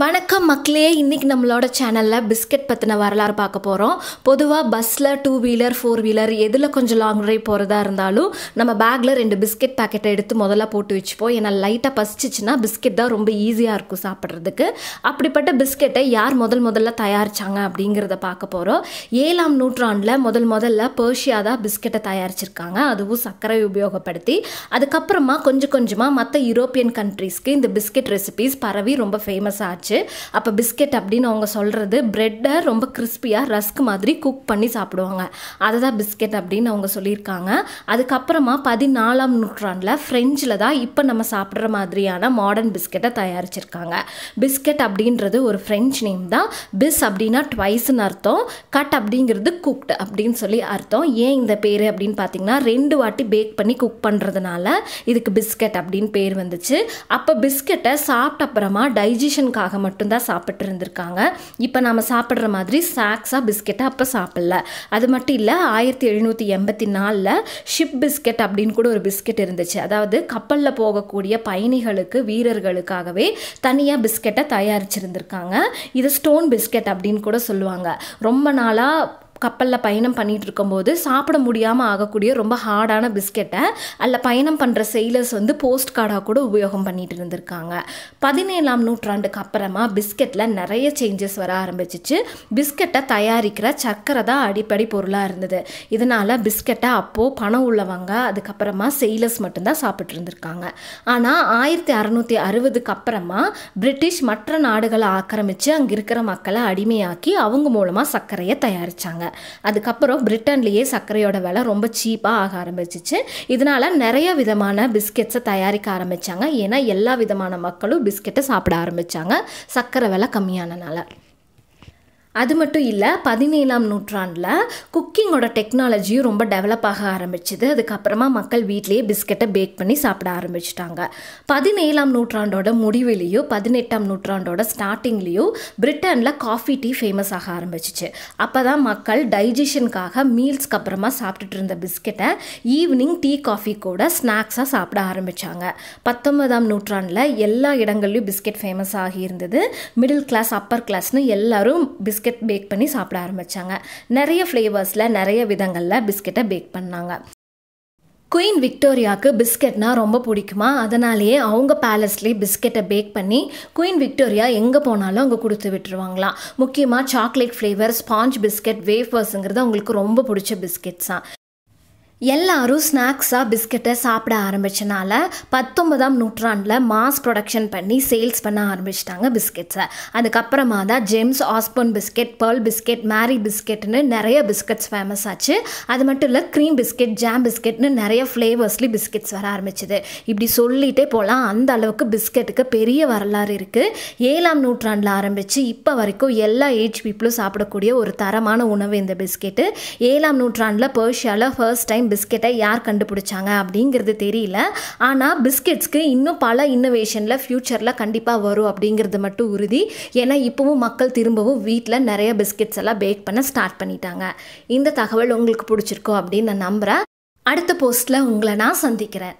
வணக்கம் மக்களே இன்றைக்கி நம்மளோட சேனலில் பிஸ்கெட் பற்றின வரலாறு பார்க்க போகிறோம் பொதுவாக பஸ்ஸில் டூ வீலர் ஃபோர் வீலர் எதில் கொஞ்சம் லாங் ட்ரைவ் போகிறதா இருந்தாலும் நம்ம பேக்கில் ரெண்டு பிஸ்கெட் பேக்கெட்டை எடுத்து முதல்ல போட்டு வச்சுப்போம் ஏன்னா லைட்டாக பசிச்சிச்சுன்னா பிஸ்கெட் தான் ரொம்ப ஈஸியாக இருக்கும் சாப்பிட்றதுக்கு அப்படிப்பட்ட பிஸ்கெட்டை யார் முதல் முதல்ல தயாரித்தாங்க அப்படிங்கிறத பார்க்க போகிறோம் ஏழாம் நூற்றாண்டில் முதல் முதல்ல பேர்ஷியா தான் பிஸ்கெட்டை தயாரிச்சிருக்காங்க அதுவும் சர்க்கரை உபயோகப்படுத்தி அதுக்கப்புறமா கொஞ்சம் கொஞ்சமாக மற்ற யூரோப்பியன் கண்ட்ரீஸ்க்கு இந்த பிஸ்கெட் ரெசிபீஸ் பரவி ரொம்ப ஃபேமஸ் ஆச்சு ஆச்சு அப்போ பிஸ்கெட் அப்படின்னு அவங்க சொல்கிறது ப்ரெட்டை ரொம்ப கிறிஸ்பியாக ரஸ்க் மாதிரி குக் பண்ணி சாப்பிடுவாங்க அதை தான் பிஸ்கெட் அப்படின்னு அவங்க சொல்லியிருக்காங்க அதுக்கப்புறமா பதினாலாம் நூற்றாண்டில் ஃப்ரெஞ்சில் தான் இப்போ நம்ம சாப்பிட்ற மாதிரியான மாடர்ன் பிஸ்கெட்டை தயாரிச்சிருக்காங்க பிஸ்கெட் அப்படின்றது ஒரு ஃப்ரெஞ்ச் நேம் தான் பிஸ் அப்படின்னா ட்வைஸ்னு அர்த்தம் கட் அப்படிங்கிறது குக்டு அப்படின்னு சொல்லி அர்த்தம் ஏன் இந்த பேர் அப்படின்னு பார்த்தீங்கன்னா ரெண்டு வாட்டி பேக் பண்ணி குக் பண்ணுறதுனால இதுக்கு பிஸ்கெட் அப்படின்னு பேர் வந்துச்சு அப்போ பிஸ்கெட்டை சாப்பிட்ட அப்புறமா டைஜஷனுக்காக மட்டும்தான் சாப்பிட்டு இருந்திருக்காங்க இப்போ நாம் சாப்பிட்ற மாதிரி ஸ்நாக்ஸாக பிஸ்கெட்டை அப்போ சாப்பிடல அது மட்டும் இல்லை ஆயிரத்தி எழுநூற்றி எண்பத்தி நாலில் ஷிப் பிஸ்கெட் அப்படின்னு கூட ஒரு பிஸ்கெட் இருந்துச்சு அதாவது கப்பலில் போகக்கூடிய பயணிகளுக்கு வீரர்களுக்காகவே தனியாக பிஸ்கெட்டை தயாரிச்சிருந்திருக்காங்க இது ஸ்டோன் பிஸ்கெட் அப்படின்னு கூட சொல்லுவாங்க ரொம்ப நாளாக கப்பலில் பயணம் பண்ணிகிட்டு இருக்கும்போது சாப்பிட முடியாமல் ஆகக்கூடிய ரொம்ப ஹார்டான பிஸ்கெட்டை அதில் பயணம் பண்ணுற செயலர்ஸ் வந்து போஸ்ட் கார்டாக கூட உபயோகம் பண்ணிகிட்டு இருந்திருக்காங்க பதினேழாம் நூற்றாண்டுக்கு அப்புறமா பிஸ்கெட்டில் நிறைய சேஞ்சஸ் வர ஆரம்பிச்சிச்சு பிஸ்கெட்டை தயாரிக்கிற சர்க்கரை தான் அடிப்படை பொருளாக இருந்தது இதனால் பிஸ்கெட்டை அப்போது பணம் உள்ளவங்க அதுக்கப்புறமா செயலர்ஸ் மட்டும்தான் சாப்பிட்டு இருந்திருக்காங்க ஆனால் ஆயிரத்தி அறநூற்றி அறுபதுக்கு அப்புறமா பிரிட்டிஷ் மற்ற நாடுகளை ஆக்கிரமித்து அங்கே இருக்கிற மக்களை அடிமையாக்கி அவங்க மூலமாக சர்க்கரையை தயாரித்தாங்க அதுக்கப்புறம் பிரிட்டன்லேயே சர்க்கரையோட விலை ரொம்ப சீப்பாக ஆக ஆரம்பிச்சிச்சு இதனால் நிறைய விதமான பிஸ்கெட்ஸை தயாரிக்க ஆரம்பித்தாங்க ஏன்னா எல்லா விதமான மக்களும் பிஸ்கெட்டை சாப்பிட ஆரம்பித்தாங்க சர்க்கரை விலை கம்மியானனால அது மட்டும் இல்லை பதினேழாம் நூற்றாண்டில் குக்கிங்கோட டெக்னாலஜியும் ரொம்ப டெவலப் ஆக ஆரம்பிச்சுது அதுக்கப்புறமா மக்கள் வீட்லேயே பிஸ்கெட்டை பேக் பண்ணி சாப்பிட ஆரம்பிச்சிட்டாங்க பதினேழாம் நூற்றாண்டோட முடிவுலேயோ பதினெட்டாம் நூற்றாண்டோட ஸ்டார்டிங்லேயோ பிரிட்டனில் காஃபி டீ ஃபேமஸ் ஆக ஆரம்பிச்சிச்சு அப்போ தான் மக்கள் டைஜஷனுக்காக மீல்ஸ்க்கு அப்புறமா சாப்பிட்டுட்டு இருந்த பிஸ்கெட்டை ஈவினிங் டீ காஃபி கூட ஸ்நாக்ஸாக சாப்பிட ஆரம்பித்தாங்க பத்தொன்பதாம் நூற்றாண்டில் எல்லா இடங்கள்லையும் பிஸ்கெட் ஃபேமஸ் ஆகியிருந்தது மிடில் கிளாஸ் அப்பர் கிளாஸ்னு எல்லோரும் பிஸ்கெட் பிஸ்கெட் பேக் பண்ணி சாப்பிட ஆரம்பித்தாங்க நிறைய ஃப்ளேவர்ஸில் நிறைய விதங்களில் பிஸ்கெட்டை பேக் பண்ணாங்க குயின் விக்டோரியாவுக்கு பிஸ்கெட்னா ரொம்ப பிடிக்குமா அதனாலேயே அவங்க பேலஸ்லேயே பிஸ்கெட்டை பேக் பண்ணி குயின் விக்டோரியா எங்கே போனாலும் அவங்க கொடுத்து விட்டுருவாங்களாம் முக்கியமாக சாக்லேட் ஃப்ளேவர் ஸ்பாஞ்ச் பிஸ்கெட் வேஃபர்ஸுங்கிறது அவங்களுக்கு ரொம்ப பிடிச்ச பிஸ்கெட்ஸ் தான் எல்லாரும் ஸ்நாக்ஸாக பிஸ்கெட்டை சாப்பிட ஆரம்பித்தனால பத்தொன்பதாம் நூற்றாண்டில் மாஸ் ப்ரொடக்ஷன் பண்ணி சேல்ஸ் பண்ண ஆரம்பிச்சிட்டாங்க பிஸ்கெட்ஸை அதுக்கப்புறமா தான் Gems Osborne biscuit Pearl biscuit Marie பிஸ்கெட்னு நிறைய பிஸ்கெட்ஸ் ஃபேமஸ் ஆச்சு அது மட்டும் இல்லை க்ரீம் பிஸ்கெட் ஜாம் பிஸ்கெட்னு நிறைய ஃப்ளேவர்ஸ்லி பிஸ்கெட்ஸ் வர ஆரம்பிச்சிது இப்படி சொல்லிகிட்டே போகலாம் அந்த அளவுக்கு பிஸ்கெட்டுக்கு பெரிய வரலாறு இருக்குது ஏழாம் நூற்றாண்டில் ஆரம்பித்து இப்போ வரைக்கும் எல்லா ஏஜ் பீப்புளும் சாப்பிடக்கூடிய ஒரு தரமான உணவு இந்த பிஸ்கெட்டு ஏழாம் நூற்றாண்டில் பர்ஷியாவில் ஃபர்ஸ்ட் டைம் ஐஸ்கிரீம் பிஸ்கெட்டை யார் கண்டுபிடிச்சாங்க அப்படிங்கிறது தெரியல ஆனால் பிஸ்கெட்ஸ்க்கு இன்னும் பல இன்னோவேஷனில் ஃப்யூச்சரில் கண்டிப்பாக வரும் அப்படிங்கிறது மட்டும் உறுதி ஏன்னா இப்போவும் மக்கள் திரும்பவும் வீட்டில் நிறைய பிஸ்கெட்ஸ் எல்லாம் பேக் பண்ண ஸ்டார்ட் பண்ணிட்டாங்க இந்த தகவல் உங்களுக்கு பிடிச்சிருக்கோ அப்படின்னு நான் நம்புகிறேன் அடுத்த போஸ்ட்டில் உங்களை நான் சந்திக்கிறேன்